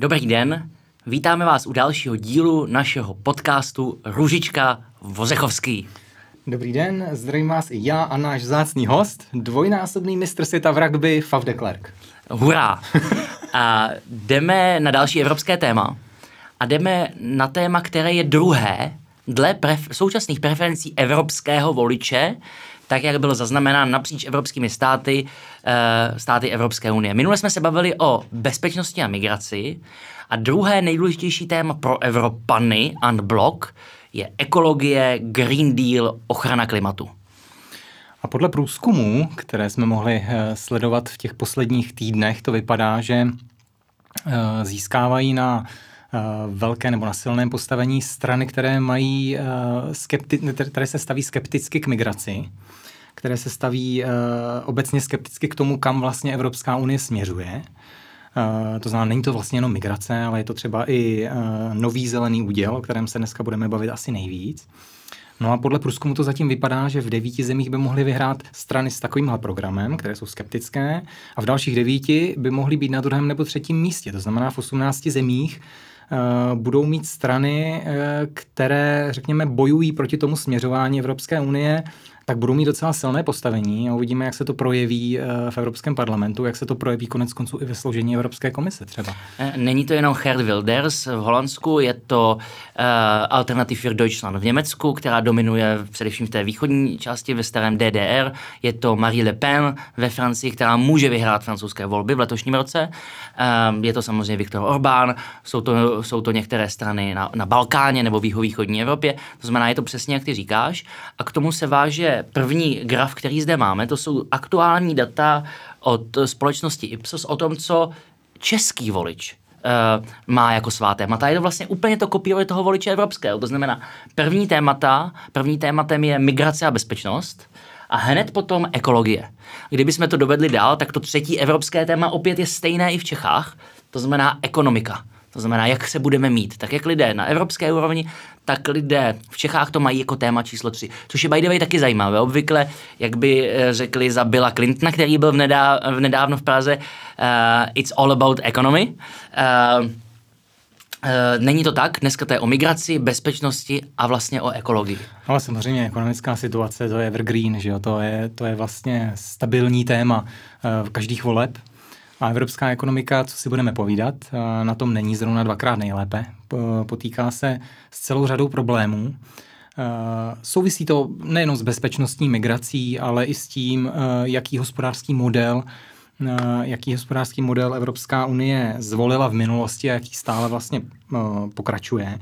Dobrý den, vítáme vás u dalšího dílu našeho podcastu Ružička Vozechovský. Dobrý den, zdravím vás i já a náš zácný host, dvojnásobný mistr světa v rugby Fav de Klerk. Hurá! A jdeme na další evropské téma a jdeme na téma, které je druhé dle pref- současných preferencí evropského voliče, tak jak byl zaznamenán napříč evropskými státy, eh, státy Evropské unie. Minule jsme se bavili o bezpečnosti a migraci a druhé nejdůležitější téma pro Evropany, unblock, je ekologie, Green Deal, ochrana klimatu. A podle průzkumů, které jsme mohli eh, sledovat v těch posledních týdnech, to vypadá, že eh, získávají na Eh, velké nebo na silném postavení strany, které mají eh, skepti- které se staví skepticky k migraci, které se staví eh, obecně skepticky k tomu, kam vlastně Evropská unie směřuje. To znamená, není to vlastně jenom migrace, ale je to třeba i nový zelený úděl, o kterém se dneska budeme bavit asi nejvíc. No a podle průzkumu to zatím vypadá, že v devíti zemích by mohly vyhrát strany s takovýmhle programem, které jsou skeptické, a v dalších devíti by mohly být na druhém nebo třetím místě. To znamená, v 18 zemích Eh, budou mít strany, eh, které, řekněme, bojují proti tomu směřování Evropské unie tak budou mít docela silné postavení a uvidíme, jak se to projeví eh, v Evropském parlamentu, jak se to projeví konec konců i ve složení Evropské komise třeba. Eh, není to jenom Herd Wilders v Holandsku, je to eh, Alternative für Deutschland v Německu, která dominuje především v té východní části ve starém DDR. Je to Marie Le Pen ve Francii, která může vyhrát francouzské volby v letošním roce. je to samozřejmě Viktor Orbán, jsou to, jsou to některé strany na, na Balkáně nebo v východní Evropě. To znamená, je to přesně, jak ty říkáš. A k tomu se váže první graf, který zde máme. To jsou aktuální data od společnosti Ipsos o tom, co český volič uh, má jako svá témata. Je to vlastně úplně to kopíruje toho voliče evropského. To znamená, první témata, první tématem je migrace a bezpečnost a hned potom ekologie. Kdyby jsme to dovedli dál, tak to třetí evropské téma opět je stejné i v Čechách, to znamená ekonomika. To znamená, jak se budeme mít. Tak jak lidé na evropské úrovni, tak lidé v Čechách to mají jako téma číslo 3. Což je by the way taky zajímavé. Obvykle, jak by eh, řekli za Billa Clintona, který byl v nedá, v nedávno v Praze, uh, it's all about economy. Uh, Není to tak, dneska to je o migraci, bezpečnosti a vlastně o ekologii. Ale samozřejmě ekonomická situace, to je evergreen, že jo? To, je, to je vlastně stabilní téma každých voleb, a evropská ekonomika, co si budeme povídat, eh, na tom není zrovna dvakrát nejlépe. Potýká se s celou řadou problémů. Eh, souvisí to nejenom s bezpečnostní migrací, ale i s tím, eh, jaký hospodářský model jaký hospodářský model Evropská unie zvolila v minulosti a jaký stále vlastně pokračuje.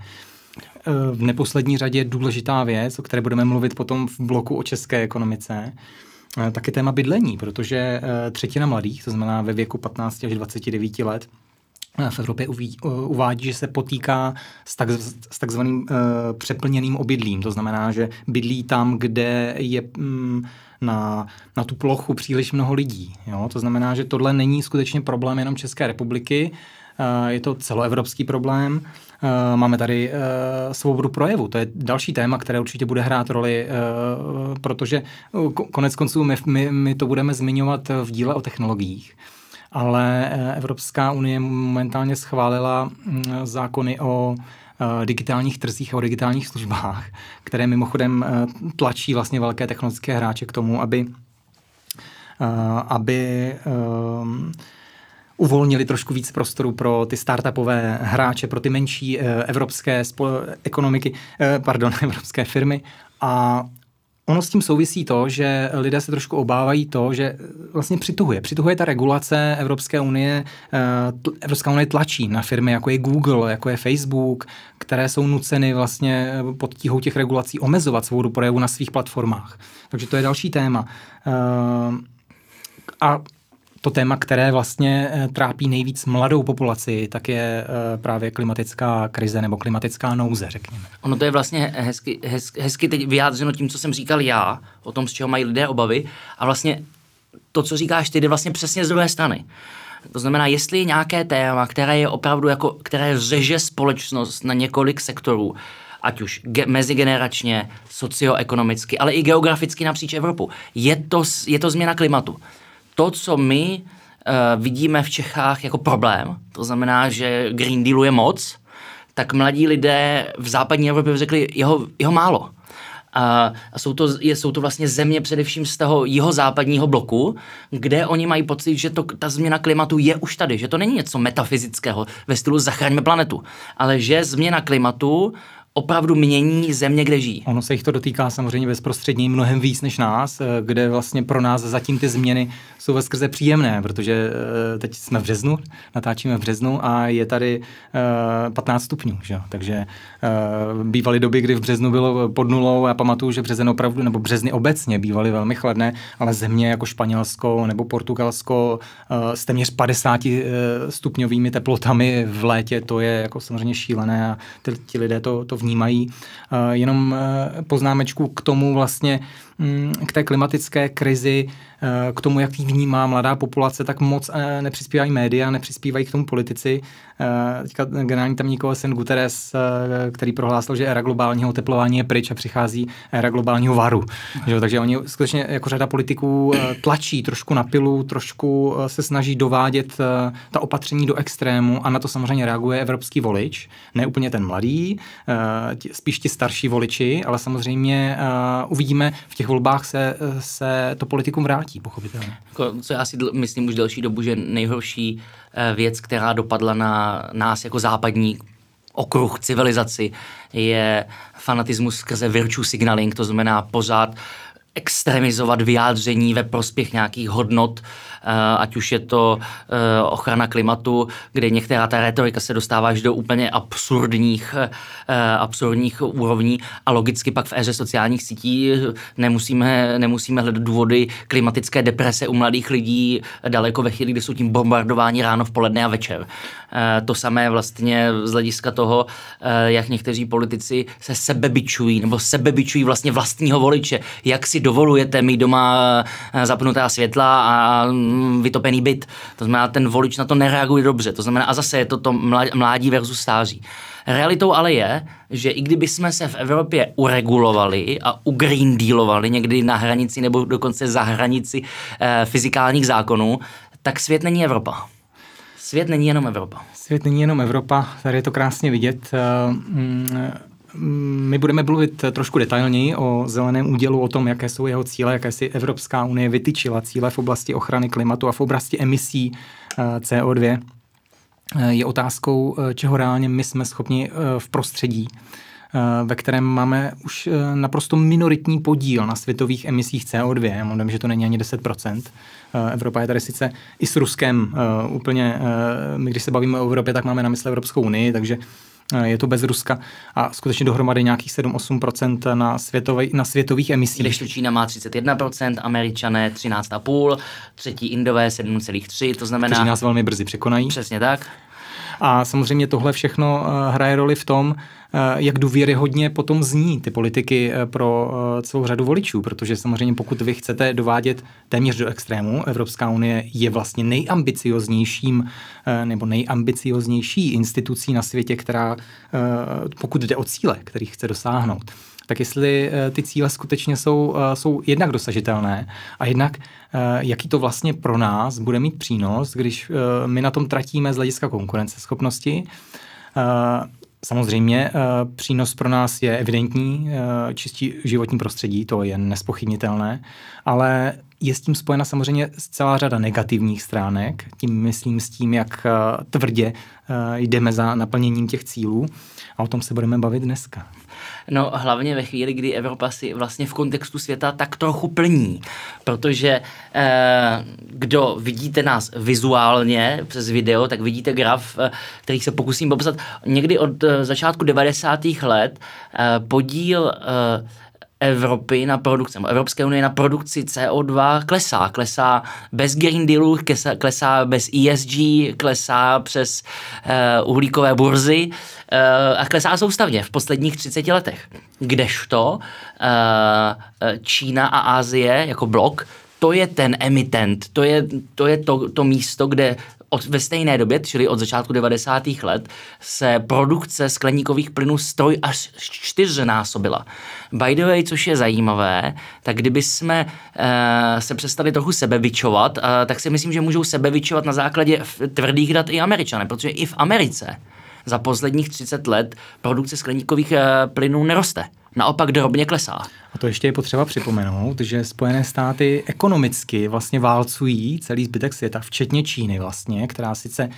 V neposlední řadě je důležitá věc, o které budeme mluvit potom v bloku o české ekonomice, Eh, taky téma bydlení, protože eh, třetina mladých, to znamená ve věku 15 až 29 let, eh, v Evropě uvádí, že se potýká s, tak, s takzvaným uh, přeplněným obydlím. To znamená, že bydlí tam, kde je mm, na, na tu plochu příliš mnoho lidí. Jo? To znamená, že tohle není skutečně problém jenom České republiky, uh, je to celoevropský problém. Uh, Eh, máme tady eh, svobodu projevu. To je další téma, které určitě bude hrát roli, eh, protože konec konců my, my, my to budeme zmiňovat v díle o technologiích ale Evropská unie momentálně schválila mm, zákony o digitálních trzích a o digitálních službách, které mimochodem tlačí vlastně velké technologické hráče k tomu, aby aby uvolnili trošku víc prostoru pro ty startupové hráče, pro ty menší eh, evropské ekonomiky, eh, pardon, evropské firmy a Ono s tím souvisí to, že lidé se trošku obávají to, že eh, vlastně přituhuje. Přituhuje ta regulace Evropské unie, Evropská unie tlačí na firmy, jako je Google, jako je Facebook, které jsou nuceny vlastně pod tíhou těch regulací omezovat svou projevu na svých platformách. Takže to je další téma. A to téma, které vlastně eh, trápí nejvíc mladou populaci, tak je eh, právě klimatická krize nebo klimatická nouze, řekněme. Ono to je vlastně hezky, hezky, hezky teď vyjádřeno tím, co jsem říkal já, o tom, z čeho mají lidé obavy. A vlastně to, co říkáš ty, jde vlastně přesně z druhé strany. To znamená, jestli je nějaké téma, které je opravdu jako, které řeže společnost na několik sektorů, ať už ge- mezigeneračně, socioekonomicky, ale i geograficky napříč Evropu. Je to, je to změna klimatu to, co my uh, vidíme v Čechách jako problém, to znamená, že Green Dealu je moc, tak mladí lidé v západní Evropě řekli, jeho, jeho málo. A, jsou, to, je, jsou to vlastně země především z toho západního bloku, kde oni mají pocit, že to, ta změna klimatu je už tady, že to není něco metafyzického ve stylu zachraňme planetu, ale že změna klimatu opravdu mění země, kde žijí. Ono se jich to dotýká samozřejmě bezprostředně mnohem víc než nás, eh, kde vlastně pro nás zatím ty změny jsou ve skrze příjemné, protože eh, teď jsme v březnu, natáčíme v březnu a je tady 15 eh, stupňů, že? takže bývaly doby, kdy v březnu bylo pod nulou, já pamatuju, že březen opravdu, nebo březny obecně bývaly velmi chladné, ale země jako Španělsko nebo Portugalsko s téměř 50 stupňovými teplotami v létě, to je jako samozřejmě šílené a ti lidé to, to vnímají. Eh, jenom eh, poznámečku k tomu vlastně, mm, k té klimatické krizi, Eh, k tomu, jak ji vnímá mladá populace, tak moc eh, nepřispívají média, nepřispívají k tomu politici. Eh, teďka generální tamník sen Guterres, který prohlásil, že era globálního teplování je pryč a přichází era globálního varu. Jo, takže oni skutečně jako řada politiků tlačí trošku na pilu, trošku se snaží dovádět ta opatření do extrému a na to samozřejmě reaguje evropský volič, ne úplně ten mladý, spíš ti starší voliči, ale samozřejmě uvidíme, v těch volbách se, se to politikům vrátí platí, pochopitelně. Jako, co já si myslím už delší dobu, že nejhorší eh, věc, která dopadla na nás jako západní okruh civilizaci, je fanatismus skrze virtue signaling, to znamená pořád uh, extremizovat vyjádření ve prospěch nějakých hodnot, eh, ať už je to eh, ochrana klimatu, kde některá ta retorika se dostává až do úplně absurdních, eh, absurdních úrovní a logicky pak v éře sociálních sítí nemusíme, nemusíme hledat důvody klimatické deprese u mladých lidí daleko ve chvíli, kdy jsou tím bombardováni ráno, v poledne a večer. To samé vlastně z hlediska toho, jak někteří politici se sebebičují nebo sebebičují vlastně vlastního voliče, jak si dovolujete mít doma eh, zapnutá světla a mm, vytopený byt. To znamená, ten volič na to nereaguje dobře. To znamená, a zase je to to mládí versus stáří. Realitou ale je, že i kdyby jsme se v Evropě uregulovali a ugreen dealovali někdy na hranici nebo dokonce za hranici e, fyzikálních zákonů, tak svět není Evropa. Svět není jenom Evropa. Svět není jenom Evropa, tady je to krásně vidět. E, mm, Mm, my budeme mluvit eh, trošku detailněji o zeleném údělu, o tom, jaké jsou jeho cíle, jaké si Evropská unie vytyčila cíle v oblasti ochrany klimatu a v oblasti emisí eh, CO2. Eh, je otázkou, čeho reálně my jsme schopni v prostředí, ve kterém máme už naprosto minoritní podíl na světových emisích CO2. Já mám že to není ani 10%. Evropa je tady sice i s Ruskem úplně, my když se bavíme o Evropě, tak máme na mysli Evropskou unii, takže Eh, je to bez Ruska a skutečně dohromady nějakých 7-8% na, světovej, na světových emisích. Když to Čína má 31%, američané 13,5%, třetí indové 7,3%, to znamená... Kteří nás velmi brzy překonají. Přesně tak. A samozřejmě tohle všechno eh, hraje roli v tom, Eh, jak důvěryhodně potom zní ty politiky eh, pro eh, celou řadu voličů, protože samozřejmě pokud vy chcete dovádět téměř do extrému, Evropská unie je vlastně nejambicioznějším nebo nejambicioznější institucí na světě, která pokud jde o cíle, který chce dosáhnout, tak jestli ty cíle skutečně jsou, jsou jednak dosažitelné a jednak jaký to vlastně pro nás bude mít přínos, když my na tom tratíme z hlediska konkurenceschopnosti, Samozřejmě eh, přínos pro nás je evidentní, eh, čistí životní prostředí, to je nespochybnitelné, ale je s tím spojena samozřejmě celá řada negativních stránek, tím myslím s tím, jak eh, tvrdě jdeme za naplněním těch cílů a o tom se budeme bavit dneska. No hlavně ve chvíli, kdy Evropa si vlastně v kontextu světa tak trochu plní, protože eh, kdo vidíte nás vizuálně přes video, tak vidíte graf, eh, který se pokusím popsat. Někdy od eh, začátku 90. let eh, podíl eh, Evropy na produkci, nebo Evropské unie na produkci CO2 klesá. Klesá bez Green Dealu, klesá, klesá bez ESG, klesá přes uh, uhlíkové burzy uh, a klesá soustavně v posledních 30 letech. Kdežto uh, Čína a Ázie jako blok to je ten emitent, to je to, je to, to místo, kde od, ve stejné době, čili od začátku 90. let, se produkce skleníkových plynů stroj až čtyřnásobila. By the way, což je zajímavé, tak kdyby jsme e, se přestali trochu sebevičovat, e, eh, tak si myslím, že můžou sebevičovat na základě tvrdých dat i američané, protože i v Americe za posledních 30 let produkce skleníkových e, plynů neroste. Naopak drobně klesá. A to ještě je potřeba připomenout, že Spojené státy ekonomicky vlastně válcují celý zbytek světa, včetně Číny vlastně, která sice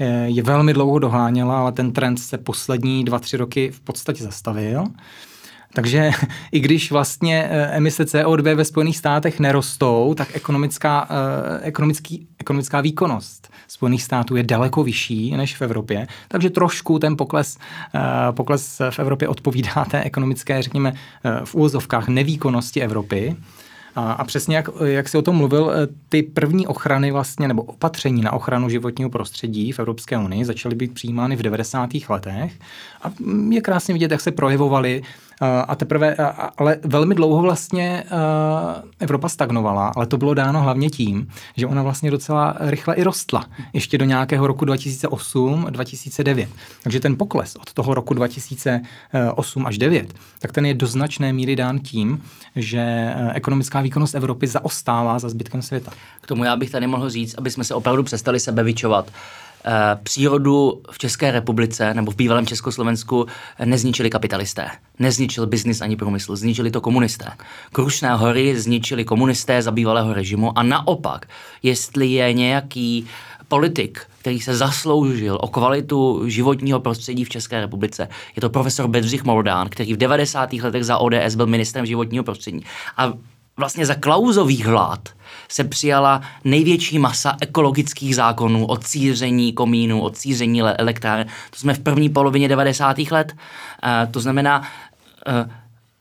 eh, je velmi dlouho doháněla, ale ten trend se poslední dva, tři roky v podstatě zastavil. Takže i když vlastně eh, emise CO2 ve Spojených státech nerostou, tak ekonomická, eh, ekonomický ekonomická výkonnost Spojených států je daleko vyšší než v Evropě, takže trošku ten pokles, eh, pokles v Evropě odpovídá té ekonomické, řekněme, eh, v úvozovkách nevýkonnosti Evropy. A, a přesně jak, jak si o tom mluvil, eh, ty první ochrany vlastně, nebo opatření na ochranu životního prostředí v Evropské unii začaly být přijímány v 90. letech a mm, je krásně vidět, jak se projevovaly a teprve, ale velmi dlouho vlastně Evropa stagnovala, ale to bylo dáno hlavně tím, že ona vlastně docela rychle i rostla, ještě do nějakého roku 2008, 2009. Takže ten pokles od toho roku 2008 až 9, tak ten je do značné míry dán tím, že e, ekonomická výkonnost Evropy zaostává za zbytkem světa. K tomu já bych tady mohl říct, aby jsme se opravdu přestali sebevičovat. Eh, přírodu v České republice nebo v bývalém Československu nezničili kapitalisté. Nezničil biznis ani průmysl, zničili to komunisté. Krušné hory zničili komunisté za bývalého režimu a naopak, jestli je nějaký politik, který se zasloužil o kvalitu životního prostředí v České republice. Je to profesor Bedřich Moldán, který v 90. letech za ODS byl ministrem životního prostředí. A vlastně za Klauzových vlád se přijala největší masa ekologických zákonů o cíření komínů, o cíření elektráren. To jsme v první polovině 90. let. Eh, to znamená, eh,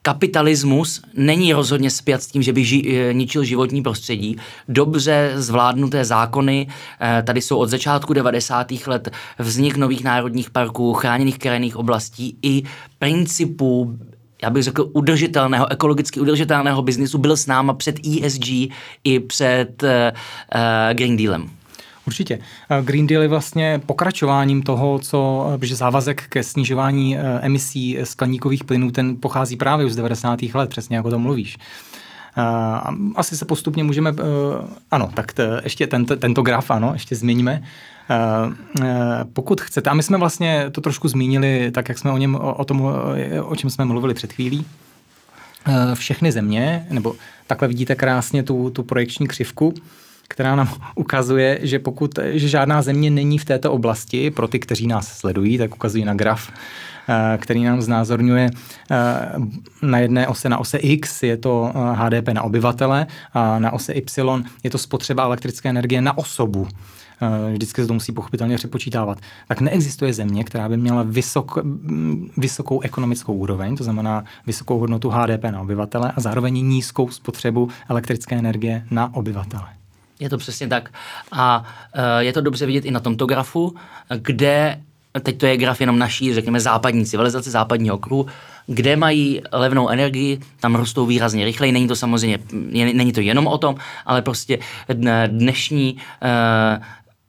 kapitalismus není rozhodně spjat s tím, že by ži, eh, ničil životní prostředí. Dobře zvládnuté zákony, tady jsou od začátku 90. let vznik nových národních parků, chráněných krajinných oblastí i principů já bych řekl, udržitelného, ekologicky udržitelného biznisu byl s náma před ESG i před uh, Green Dealem. Určitě. Eh, Green Deal je vlastně pokračováním toho, co, že závazek ke snižování emisí skleníkových plynů, ten pochází právě už z 90. let, přesně jako to mluvíš. Asi se postupně můžeme, ano, tak t, ještě tento, tento graf, ano, ještě změníme. Eh, eh, pokud chcete, a my jsme vlastně to trošku zmínili, tak jak jsme o něm, o, tom, o čem jsme mluvili před chvílí, eh, všechny země, nebo takhle vidíte krásně tu, tu projekční křivku, která nám ukazuje, že pokud že žádná země není v této oblasti, pro ty, kteří nás sledují, tak ukazují na graf, který nám znázorňuje na jedné ose, na ose X je to HDP na obyvatele a na ose Y je to spotřeba elektrické energie na osobu. Eh, vždycky se to musí pochopitelně přepočítávat, tak neexistuje země, která by měla vysok, vysokou ekonomickou úroveň, to znamená vysokou hodnotu HDP na obyvatele a zároveň nízkou spotřebu elektrické energie na obyvatele. Je to přesně tak. A eh, je to dobře vidět i na tomto grafu, kde, teď to je graf jenom naší, řekněme, západní civilizace, západního okruhu, kde mají levnou energii, tam rostou výrazně rychleji. Není to samozřejmě, není to jenom o tom, ale prostě dnešní eh,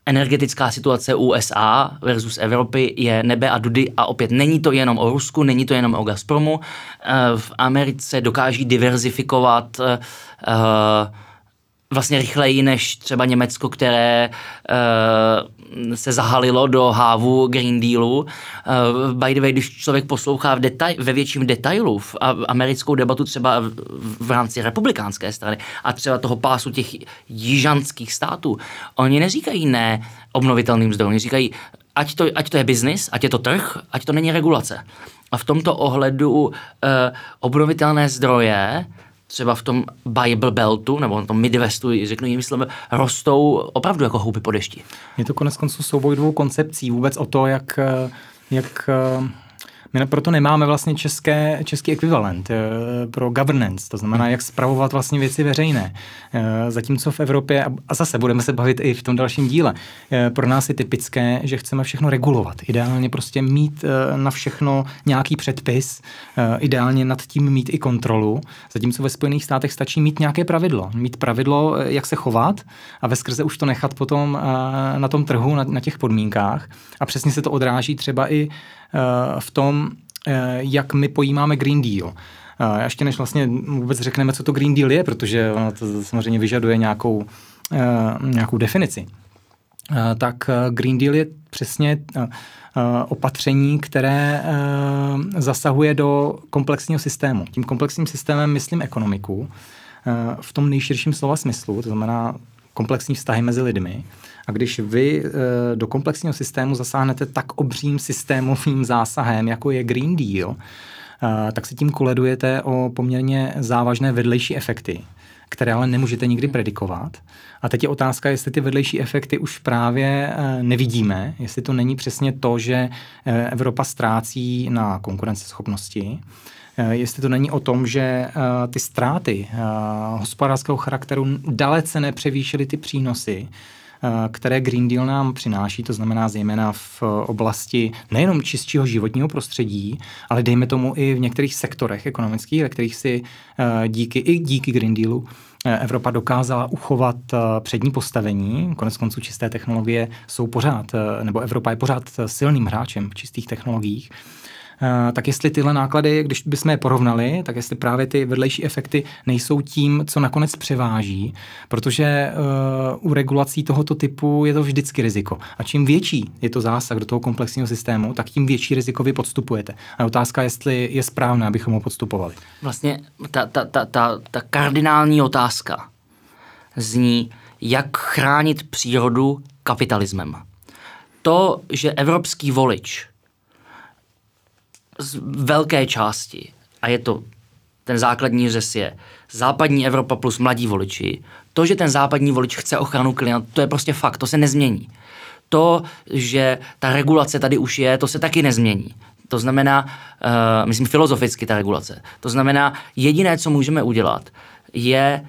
energetická situace USA versus Evropy je nebe a dudy a opět není to jenom o Rusku, není to jenom o Gazpromu. Eh, v Americe dokáží diverzifikovat eh, eh, vlastně rychleji než třeba Německo, které se zahalilo do hávu Green Dealu. Eh, by the way, když člověk poslouchá v detail, ve větším detailu v americkou debatu třeba v, v rámci republikánské strany a třeba toho pásu těch jižanských států, oni neříkají ne obnovitelným zdrojům, říkají, ať to, ať to je biznis, ať je to trh, ať to není regulace. A v tomto ohledu uh, obnovitelné zdroje třeba v tom Bible Beltu nebo v tom Midwestu, řeknu jim slovem, rostou opravdu jako houby po dešti. Je to konec konců souboj dvou koncepcí vůbec o to, jak, jak my proto nemáme vlastně české, český ekvivalent eh, pro governance, to znamená, jak spravovat vlastně věci veřejné. Eh, zatímco v Evropě, a zase budeme se bavit i v tom dalším díle, eh, pro nás je typické, že chceme všechno regulovat. Ideálně prostě mít na všechno nějaký předpis, ideálně nad tím mít i kontrolu. Zatímco ve Spojených státech stačí mít nějaké pravidlo. Mít pravidlo, jak se chovat a ve skrze už to nechat potom na tom trhu, na, těch podmínkách. A přesně se to odráží třeba i Eh, v tom, eh, jak my pojímáme Green Deal. Eh, ještě než vlastně vůbec řekneme, co to Green Deal je, protože ono to samozřejmě vyžaduje nějakou, nějakou definici, tak Green Deal je přesně opatření, které zasahuje do komplexního systému. Tím komplexním systémem myslím ekonomiku v tom nejširším slova smyslu, to znamená komplexní vztahy mezi lidmi, a když vy eh, do komplexního systému zasáhnete tak obřím systémovým zásahem, jako je Green Deal, eh, tak si tím koledujete o poměrně závažné vedlejší efekty které ale nemůžete nikdy predikovat. A teď je otázka, jestli ty vedlejší efekty už právě eh, nevidíme, jestli to není přesně to, že Evropa ztrácí na konkurenceschopnosti, jestli to není o tom, že ty ztráty hospodářského charakteru dalece nepřevýšily ty přínosy, Eh, které Green Deal nám přináší, to znamená zejména v eh, oblasti nejenom čistšího životního prostředí, ale dejme tomu i v některých sektorech ekonomických, ve kterých si eh, díky i díky Green Dealu Evropa dokázala uchovat přední postavení. Konec konců čisté technologie jsou pořád, nebo Evropa je pořád silným hráčem v čistých technologiích. Eh, tak jestli tyhle náklady, když bychom je porovnali, tak jestli právě ty vedlejší efekty nejsou tím, co nakonec převáží, protože eh, u regulací tohoto typu je to vždycky riziko. A čím větší je to zásah do toho komplexního systému, tak tím větší riziko vy podstupujete. A je otázka, jestli je správné, abychom ho podstupovali. Vlastně ta, ta, ta, ta, ta kardinální otázka zní, jak chránit přírodu kapitalismem. To, že evropský volič z velké části, a je to ten základní řez je západní Evropa plus mladí voliči. To, že ten západní volič chce ochranu klienta, to je prostě fakt, to se nezmění. To, že ta regulace tady už je, to se taky nezmění. To znamená, uh, myslím filozoficky ta regulace, to znamená, jediné, co můžeme udělat, je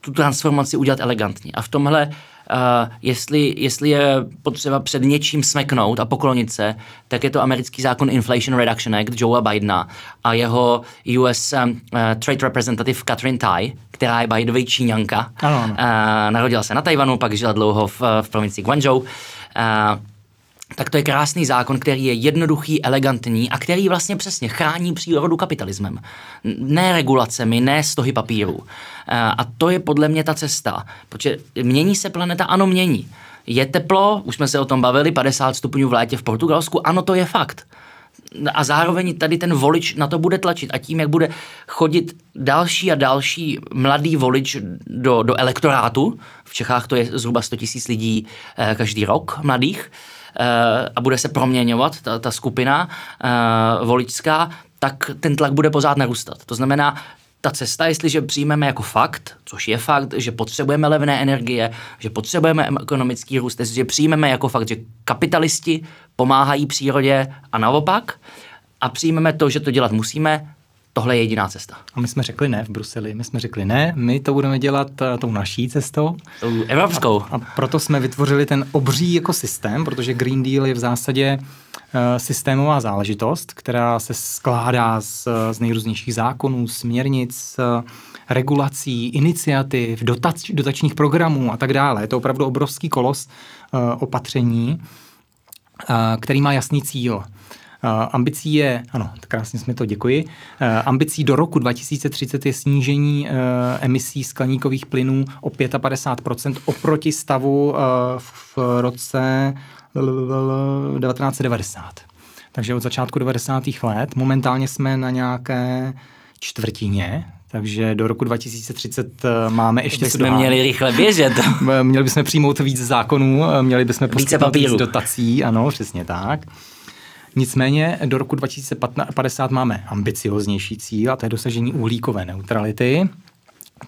tu transformaci udělat elegantně. A v tomhle uh, Eh, jestli, jestli je potřeba před něčím smeknout a poklonit se, tak je to americký zákon Inflation Reduction Act Joea Bidena a jeho US um, uh, eh, Trade Representative Catherine Tai, která je by Číňanka. Ano, ano. Uh, narodila se na Tajvanu, pak žila dlouho v, v provincii Guangzhou. Uh, tak to je krásný zákon, který je jednoduchý, elegantní a který vlastně přesně chrání přírodu kapitalismem. Ne regulacemi, ne stohy papíru. Eh, a to je podle mě ta cesta. Protože mění se planeta? Ano, mění. Je teplo, už jsme se o tom bavili, 50 stupňů v létě v Portugalsku, ano, to je fakt a zároveň tady ten volič na to bude tlačit a tím, jak bude chodit další a další mladý volič do, do elektorátu, v Čechách to je zhruba 100 tisíc lidí eh, každý rok mladých, Eh, a bude se proměňovat ta, ta skupina eh, voličská, tak ten tlak bude pořád narůstat. To znamená, ta cesta, jestliže přijmeme jako fakt, což je fakt, že potřebujeme levné energie, že potřebujeme ekonomický růst, jestliže přijmeme jako fakt, že kapitalisti pomáhají přírodě a naopak, a přijmeme to, že to dělat musíme, tohle je jediná cesta. A my jsme řekli ne v Bruseli, my jsme řekli ne, my to budeme dělat eh, tou naší cestou. Tou evropskou. A, a proto jsme vytvořili ten obří jako systém, protože Green Deal je v zásadě eh, systémová záležitost, která se skládá z, z nejrůznějších zákonů, směrnic, eh, regulací, iniciativ, dotač, dotačních programů a tak dále. Je to opravdu obrovský kolos opatření, který má jasný cíl. Eh, ambicí je, ano, krásně jsme to děkuji, eh, ambicí do roku 2030 je snížení eh, emisí skleníkových plynů o 55% oproti stavu v roce 1990. Takže od začátku 90. let. Momentálně jsme na nějaké čtvrtině, takže do roku 2030 máme ještě... Bychom měli rychle běžet. měli bychom přijmout víc zákonů, měli bychom poskytnout víc dotací, ano, přesně tak. Nicméně do roku 2050 máme ambicioznější cíl a to je dosažení uhlíkové neutrality.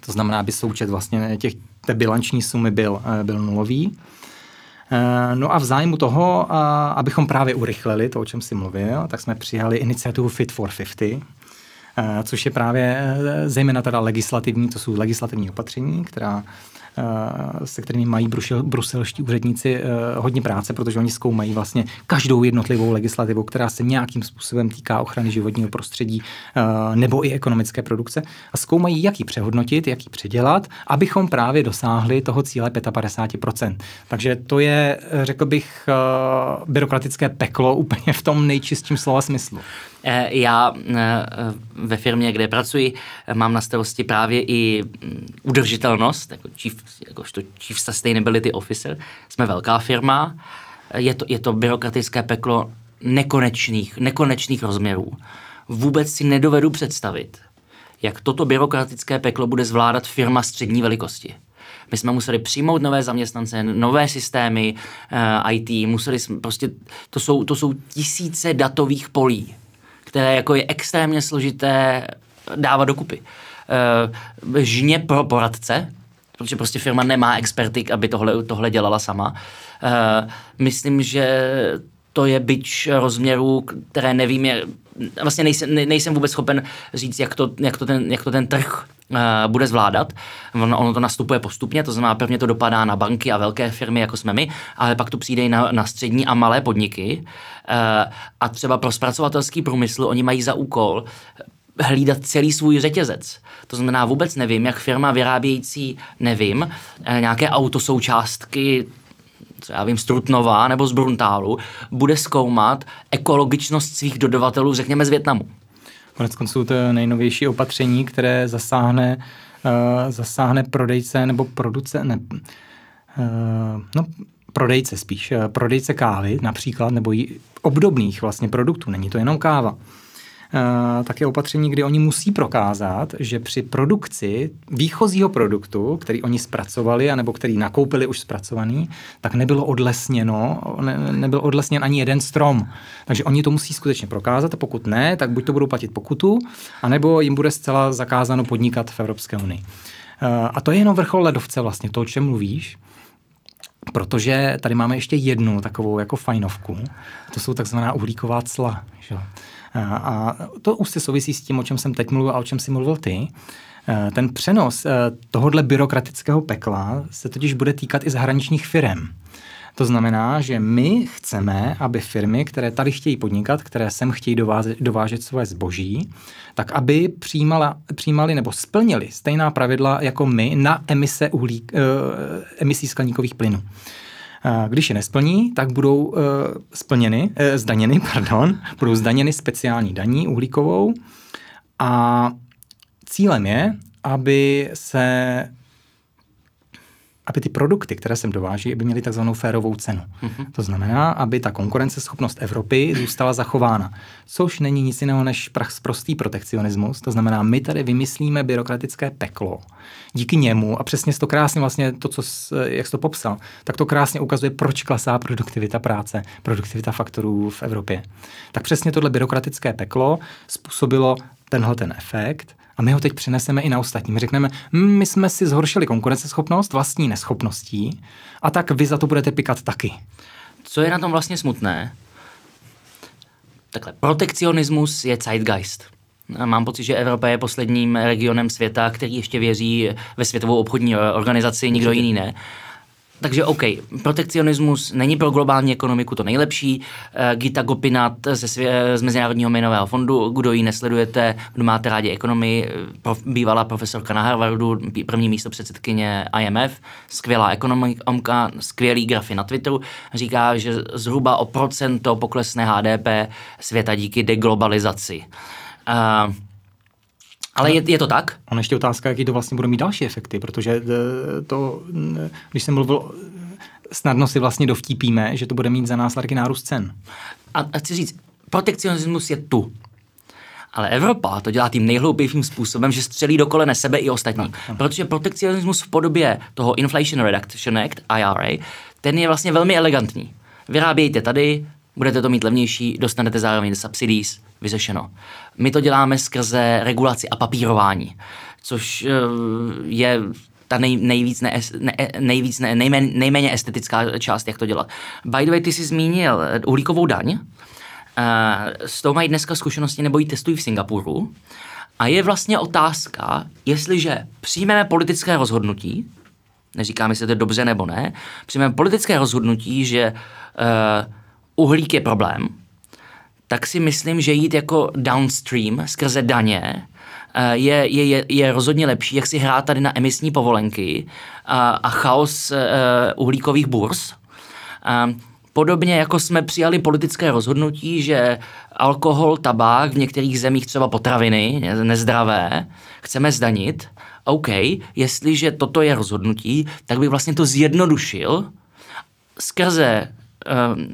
To znamená, aby součet vlastně těch, té bilanční sumy byl, eh, byl nulový. Eh, no a v zájmu toho, eh, abychom právě urychlili to, o čem si mluvil, tak jsme přijali iniciativu Fit for 50, Eh, což je právě eh, zejména teda legislativní, to jsou legislativní opatření, která eh, se kterými mají brusel, bruselští úředníci hodně práce, protože oni zkoumají vlastně každou jednotlivou legislativu, která se nějakým způsobem týká ochrany životního prostředí nebo i ekonomické produkce a zkoumají, jak ji přehodnotit, jak ji předělat, abychom právě dosáhli toho cíle 55%. Takže to je, řekl bych, byrokratické peklo úplně v tom nejčistším slova smyslu. Eh, já eh, eh, ve firmě, kde pracuji, mám na starosti právě i mm, udržitelnost, jako chief, jakožto chief sustainability officer. Jsme velká firma, je to, je to byrokratické peklo nekonečných, nekonečných rozměrů. Vůbec si nedovedu představit, jak toto byrokratické peklo bude zvládat firma střední velikosti. My jsme museli přijmout nové zaměstnance, nové systémy uh, IT, museli jsme, prostě, to jsou, to jsou tisíce datových polí které jako je extrémně složité dávat dokupy. Eh, žně pro poradce, protože prostě firma nemá expertik, aby tohle, tohle dělala sama. Eh, myslím, že to je byč rozměrů, které nevím, je, vlastně nejsem, nejsem vůbec schopen říct, jak to, jak to, ten, jak to ten trh uh, bude zvládat. Ono, ono to nastupuje postupně, to znamená, prvně to dopadá na banky a velké firmy, jako jsme my, ale pak to přijde i na, na střední a malé podniky. Uh, a třeba pro zpracovatelský průmysl oni mají za úkol hlídat celý svůj řetězec. To znamená, vůbec nevím, jak firma vyrábějící, nevím, eh, nějaké autosoučástky, třeba vím, z Trutnova nebo z Bruntálu, bude zkoumat ekologičnost svých dodavatelů, řekněme z Větnamu. Konec konců to je nejnovější opatření, které zasáhne, uh, zasáhne prodejce nebo produce, ne, uh, no, prodejce spíš, uh, prodejce kávy například, nebo i obdobných vlastně produktů, není to jenom káva. Eh, také opatření, kdy oni musí prokázat, že při produkci výchozího produktu, který oni zpracovali, anebo který nakoupili už zpracovaný, tak nebylo odlesněno, ne, nebyl odlesněn ani jeden strom. Takže oni to musí skutečně prokázat a pokud ne, tak buď to budou platit pokutu, anebo jim bude zcela zakázáno podnikat v Evropské unii. Eh, a to je jenom vrchol ledovce vlastně, to, o čem mluvíš. Protože tady máme ještě jednu takovou jako fajnovku. To jsou takzvaná uhlíková cla. Že? A to už se souvisí s tím, o čem jsem teď mluvil a o čem si mluvil ty. E, ten přenos e, tohodle byrokratického pekla se totiž bude týkat i zahraničních firm. To znamená, že my chceme, aby firmy, které tady chtějí podnikat, které sem chtějí dovážet, dovážet svoje zboží, tak aby přijímala, přijímali nebo splnili stejná pravidla jako my na emise uhlík, e, emisí skleníkových plynů. Když je nesplní, tak budou eh, splněny, eh, zdaněny, pardon, budou zdaněny speciální daní uhlíkovou a cílem je, aby se aby ty produkty, které sem dováží, aby měly takzvanou férovou cenu. Mm-hmm. To znamená, aby ta konkurenceschopnost Evropy zůstala zachována. Což není nic jiného než prostý protekcionismus. To znamená, my tady vymyslíme byrokratické peklo. Díky němu, a přesně to krásně vlastně to, co, jak jsi to popsal, tak to krásně ukazuje, proč klesá produktivita práce, produktivita faktorů v Evropě. Tak přesně tohle byrokratické peklo způsobilo tenhle ten efekt, a my ho teď přineseme i na ostatní. My řekneme, hm, my jsme si zhoršili konkurenceschopnost vlastní neschopností a tak vy za to budete pikat taky. Co je na tom vlastně smutné? Takhle, protekcionismus je zeitgeist. Mám pocit, že Evropa je posledním regionem světa, který ještě věří ve Světovou obchodní eh, organizaci, nikdo jiný ne. Takže OK, protekcionismus není pro globální ekonomiku to nejlepší. Eh, Gita Gopinat ze, svě- z Mezinárodního měnového fondu, kdo ji nesledujete, kdo máte rádi ekonomii, eh, prof, bývalá profesorka na Harvardu, první místo předsedkyně IMF, skvělá ekonomika, skvělý grafy na Twitteru, říká, že zhruba o procento poklesne HDP světa díky deglobalizaci. Uh, ale je, je to tak? Ono ještě otázka, jaký to vlastně bude mít další efekty, protože eh, to, eh, když jsem mluvil, eh, snadno si vlastně dovtípíme, že to bude mít za následky nárůst cen. A, a chci říct, protekcionismus je tu. Ale Evropa to dělá tím nejhloupějším způsobem, že střelí do kolene sebe i ostatní. Protože protekcionismus v podobě toho Inflation Reduction Act, IRA, ten je vlastně velmi elegantní. Vyrábějte tady, budete to mít levnější, dostanete zároveň subsidies, vyřešeno. My to děláme skrze regulaci a papírování, což eh, je ta nej, nejvíc, ne, ne, nejvíc ne, nejmen, nejméně estetická část, jak to dělat. By the way, ty jsi zmínil eh, uhlíkovou daň. S eh, tou mají dneska zkušenosti nebo ji testují v Singapuru. A je vlastně otázka, jestliže přijmeme politické rozhodnutí, neříkám, jestli to je dobře nebo ne, přijmeme politické rozhodnutí, že uh, uhlík je problém, tak si myslím, že jít jako downstream skrze daně eh, je, je, je rozhodně lepší, jak si hrát tady na emisní povolenky a, eh, a chaos eh, uhlíkových burz. A, ehm, Podobně jako jsme přijali politické rozhodnutí, že alkohol, tabák, v některých zemích třeba potraviny, nezdravé, chceme zdanit. OK, jestliže toto je rozhodnutí, tak by vlastně to zjednodušil skrze um,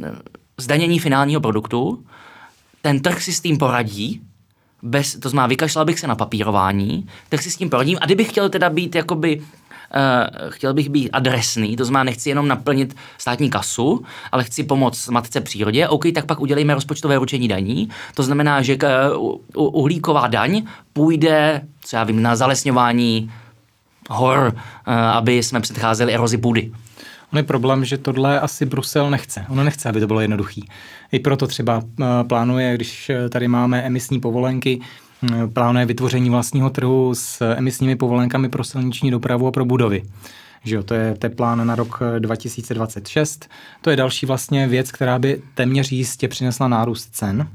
zdanění finálního produktu, ten trh si s tím poradí, bez, to znamená, vykašlal bych se na papírování, tak si s tím poradím. A kdybych chtěl teda být jakoby Uh, chtěl bych být adresný, to znamená, nechci jenom naplnit státní kasu, ale chci pomoct matce přírodě. OK, tak pak udělejme rozpočtové ručení daní. To znamená, že k, uh, uhlíková daň půjde, co já vím, na zalesňování hor, uh, aby jsme předcházeli erozi půdy. On je problém, že tohle asi Brusel nechce. On nechce, aby to bylo jednoduchý. I proto třeba eh, plánuje, když eh, tady máme emisní povolenky, eh, plánuje vytvoření vlastního trhu s emisními povolenkami pro silniční dopravu a pro budovy. Že jo, to, je, to je plán na rok 2026. To je další vlastně věc, která by téměř jistě přinesla nárůst cen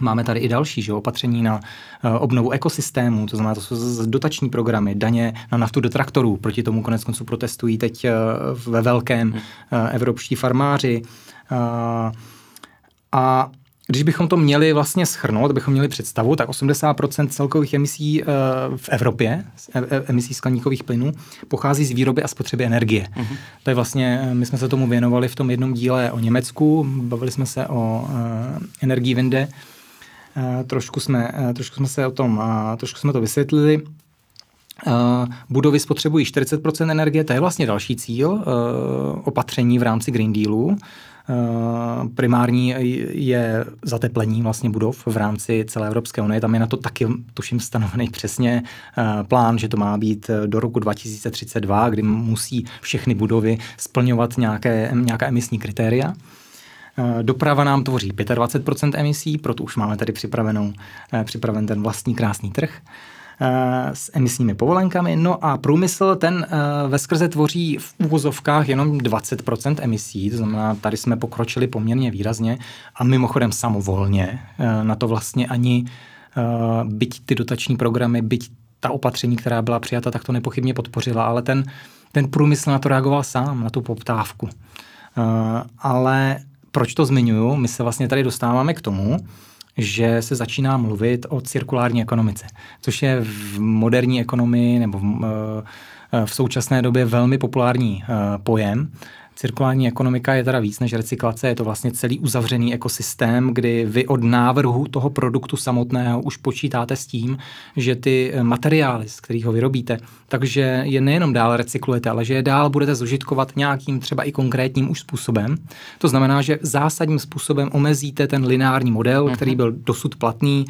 Máme tady i další že, opatření na eh, obnovu ekosystému, to znamená, to jsou dotační programy, daně na naftu do traktorů, proti tomu konec konců protestují teď eh, ve velkém hmm. eh, evropští farmáři. A když bychom to měli vlastně schrnout, bychom měli představu, tak 80% celkových emisí v Evropě, e, e, emisí skleníkových plynů, pochází z výroby a spotřeby energie. Uh-huh. To je vlastně, my jsme se tomu věnovali v tom jednom díle o Německu, bavili jsme se o energii Vinde, Eh, trošku jsme, eh, trošku jsme se o tom, eh, trošku jsme to vysvětlili. Budovy spotřebují 40 energie, to je vlastně další cíl opatření v rámci Green Dealu. Primární je zateplení vlastně budov v rámci celé Evropské unie. Tam je na to taky, tuším, stanovený přesně plán, že to má být do roku 2032, kdy musí všechny budovy splňovat nějaké, nějaká emisní kritéria. Eh, doprava nám tvoří 25 emisí, proto už máme tady připravenou, eh, připraven ten vlastní krásný trh eh, s emisními povolenkami. No a průmysl ten ve skrze tvoří v úvozovkách jenom 20 emisí, to znamená, tady jsme pokročili poměrně výrazně a mimochodem samovolně. Na to vlastně ani byť ty dotační programy, byť ta opatření, která byla přijata, tak to nepochybně podpořila, ale ten, ten průmysl na to reagoval sám, na tu poptávku. Ale proč to zmiňuju? My se vlastně tady dostáváme k tomu, že se začíná mluvit o cirkulární ekonomice, což je v moderní ekonomii nebo v, eh, v současné době velmi populární eh, pojem Cirkulární ekonomika je teda víc než recyklace, je to vlastně celý uzavřený ekosystém, kdy vy od návrhu toho produktu samotného už počítáte s tím, že ty eh, materiály, z kterých ho vyrobíte, takže je nejenom dál recyklujete, ale že je dál budete zužitkovat nějakým třeba i konkrétním už způsobem. To znamená, že zásadním způsobem omezíte ten lineární model, mm který byl dosud platný,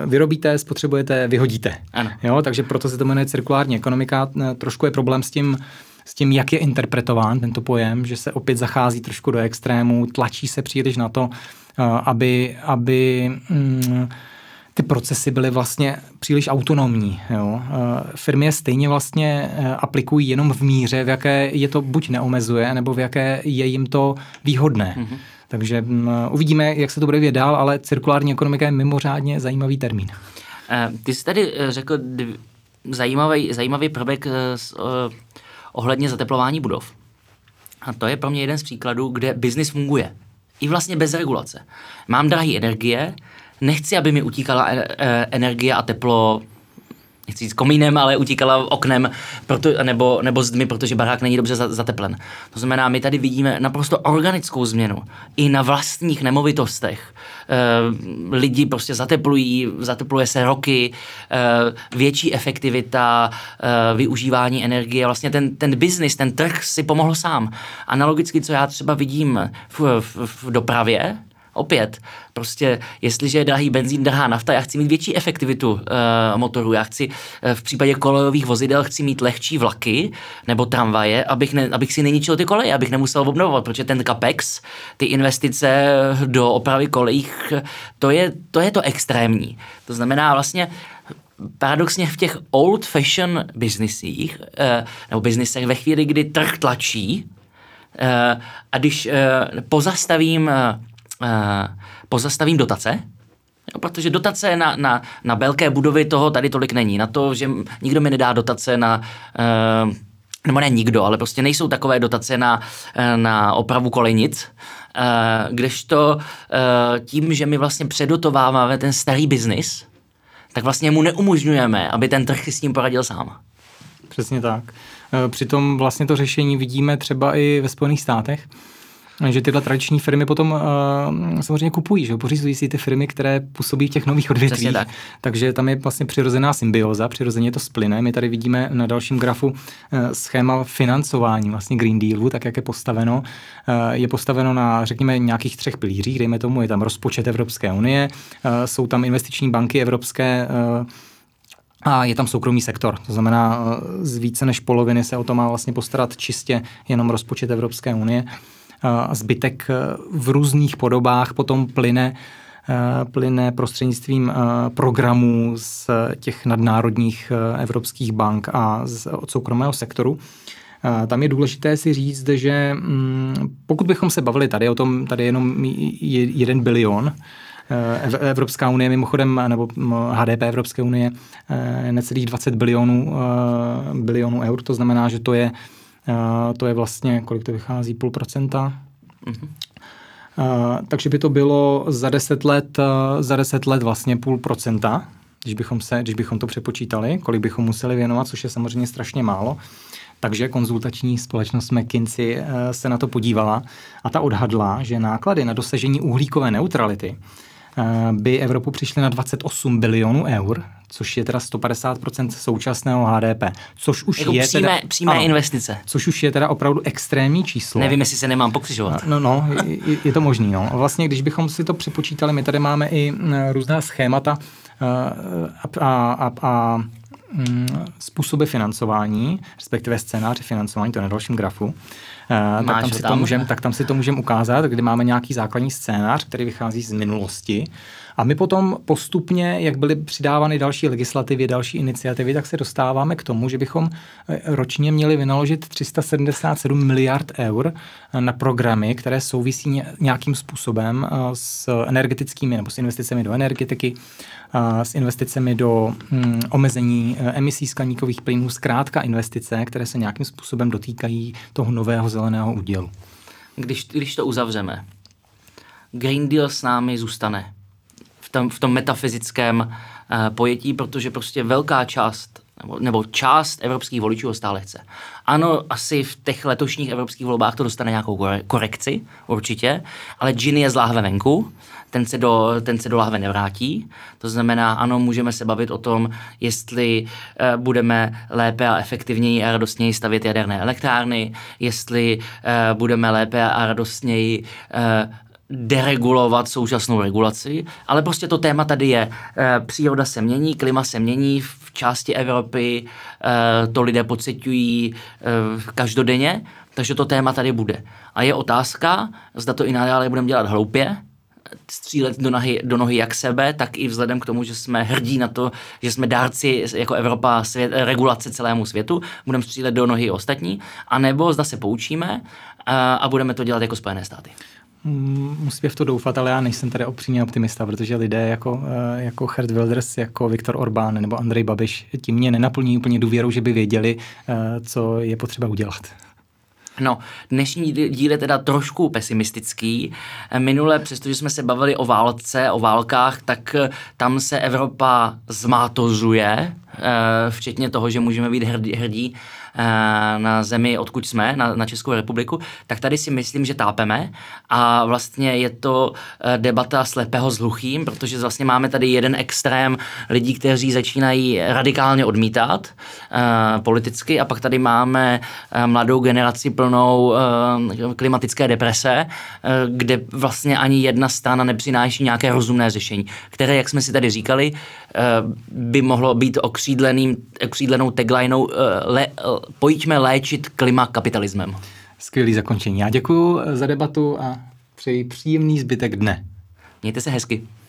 eh, vyrobíte, spotřebujete, vyhodíte. Ano. Jo, takže proto se to jmenuje cirkulární ekonomika. Eh, trošku je problém s tím, s tím, jak je interpretován tento pojem, že se opět zachází trošku do extrému, tlačí se příliš na to, eh, aby, aby mm, ty procesy byly vlastně příliš autonomní. Jo? Eh, firmy je stejně vlastně eh, aplikují jenom v míře, v jaké je to buď neomezuje, nebo v jaké je jim to výhodné. Mm-hmm. Takže mm, uvidíme, jak se to bude vědět dál, ale cirkulární ekonomika je mimořádně zajímavý termín. Ty jsi tady řekl zajímavý, zajímavý prvek ohledně zateplování budov. A to je pro mě jeden z příkladů, kde biznis funguje. I vlastně bez regulace. Mám drahé energie, nechci, aby mi utíkala e, e, energie a teplo nechci říct komínem, ale utíkala oknem proto, nebo, nebo zdmi, protože barák není dobře zateplen. To znamená, my tady vidíme naprosto organickou změnu i na vlastních nemovitostech. E, lidi prostě zateplují, zatepluje se roky, e, větší efektivita, e, využívání energie. Vlastně ten, ten biznis, ten trh si pomohl sám. Analogicky, co já třeba vidím v, v, v dopravě, Opět, prostě jestliže je drahý benzín, drahá nafta, já chci mít větší efektivitu e, motoru, já chci e, v případě kolejových vozidel chci mít lehčí vlaky nebo tramvaje, abych, ne, abych si neničil ty koleje, abych nemusel obnovovat, protože ten capex, ty investice eh, do opravy kolejích, to je, to je to extrémní. To znamená vlastně paradoxně v těch old fashion biznisích, e, nebo biznisech ve chvíli, kdy trh tlačí, a když pozastavím Eh, pozastavím dotace, Jo, protože dotace na, na, na velké budovy toho tady tolik není. Na to, že nikdo mi nedá dotace na... Uh, nebo ne nikdo, ale prostě nejsou takové dotace na, eh, na opravu kolejnic, uh, kdežto uh, tím, že my vlastně předotováváme ten starý biznis, tak vlastně mu neumožňujeme, aby ten trh si s ním poradil sám. Přesně tak. Přitom vlastně to řešení vidíme třeba i ve Spojených státech, že tyhle tradiční firmy potom uh, samozřejmě kupují, že pořizují si ty firmy, které působí v těch nových odvětvích. Tak. Takže tam je vlastně přirozená symbioza, přirozeně to splyne. My tady vidíme na dalším grafu uh, schéma financování vlastně Green Dealu, tak jak je postaveno. Uh, je postaveno na, řekněme, nějakých třech pilířích, dejme tomu, je tam rozpočet Evropské unie, uh, jsou tam investiční banky evropské, uh, a je tam soukromý sektor, to znamená z více než poloviny se o to má vlastně postarat čistě jenom rozpočet Evropské unie a zbytek e, v různých podobách potom plyne e, plyne prostřednictvím e, programů z těch nadnárodních evropských bank a z, od soukromého sektoru. Tam je důležité si říct, že mm, pokud bychom se bavili tady o tom, tady jenom jeden bilion, Evropská unie mimochodem, nebo HDP Evropské unie, necelých 20 bilionů, bilionů eur, to znamená, že to je to je vlastně, kolik to vychází, půl procenta. Mm-hmm. Uh, takže by to bylo za 10 let, uh, za 10 let vlastně půl procenta, když bychom, se, když bychom to přepočítali, kolik bychom museli věnovat, což je samozřejmě strašně málo. Takže konzultační společnost McKinsey uh, se na to podívala a ta odhadla, že náklady na dosažení uhlíkové neutrality uh, Eh, by Evropu přišly na 28 bilionů eur, což je teda 150 současného HDP, což už jako je přímé, teda, přímé ano, investice. Což už je teda opravdu extrémní číslo. Nevím, jestli se nemám pokřižovat. No, no, je, je to možný. No. Vlastně, když bychom si to přepočítali, my tady máme i mm, různá schémata eh, a, a, a, a mm, způsoby financování, respektive scénáře financování, to je na dalším grafu. Eh, tak tam, si tam. To můžem, tak tam si to můžeme ukázat, kdy máme nějaký základní scénář, který vychází z minulosti a my potom postupně, jak byly přidávány další legislativy, další iniciativy, tak se dostáváme k tomu, že bychom eh, ročně měli vynaložit 377 miliard eur eh, na programy, které souvisí nějakým způsobem eh, s energetickými nebo s investicemi do energetiky, s investicemi do mm, omezení emisí skleníkových plynů, zkrátka investice, které se nějakým způsobem dotýkají toho nového zeleného údělu. Když, když to uzavřeme, Green Deal s námi zůstane tom, v tom metafyzickém eh, pojetí, protože prostě velká část nebo, nebo část evropských voličů ho stále chce. Ano, asi v těch letošních evropských volbách to dostane nějakou korekci, určitě, ale Ginny je z láhve venku, ten se, do, ten se do láhve nevrátí. To znamená, ano, můžeme se bavit o tom, jestli eh, budeme lépe a efektivněji a radostněji stavět jaderné elektrárny, jestli eh, budeme lépe a radostněji eh, deregulovat současnou regulaci, ale prostě to téma tady je. Eh, příroda se mění, klima se mění, v části Evropy eh, to lidé pocitují eh, každodenně, takže to téma tady bude. A je otázka, zda to i nadále budeme dělat hloupě, střílet do nohy, do nohy jak sebe, tak i vzhledem k tomu, že jsme hrdí na to, že jsme dárci jako Evropa svět, regulace celému světu, budeme střílet do nohy ostatní, anebo zda se poučíme a, a budeme to dělat jako Spojené státy. Mm, Musíme v to doufat, ale já nejsem tady opřímně optimista, protože lidé jako, eh, jako Hert Wilders, jako Viktor Orbán nebo Andrej Babiš, ti mě nenaplní úplně důvěru, že by věděli, eh, co je potřeba udělat. No, dnešní díl je teda trošku pesimistický. Eh, minule, přestože jsme se bavili o válce, o válkách, tak eh, tam se Evropa zmátozuje, eh, včetně toho, že můžeme být hrdí, hrdí Eh, na zemi, odkud jsme, na, na Českou republiku, tak tady si myslím, že tápeme a vlastně je to eh, debata slepého s hluchým, protože vlastně máme tady jeden extrém lidí, kteří začínají radikálně odmítat eh, politicky a pak tady máme mladou generaci plnou klimatické deprese, kde vlastně ani jedna strana nepřináší nějaké rozumné řešení, které, jak jsme si tady říkali, by mohlo být okřídleným, okřídlenou taglinou le, pojďme léčit klima kapitalismem. Skvělý zakončení. Já děkuji eh, za debatu a přeji příjemný zbytek dne. Mějte se hezky.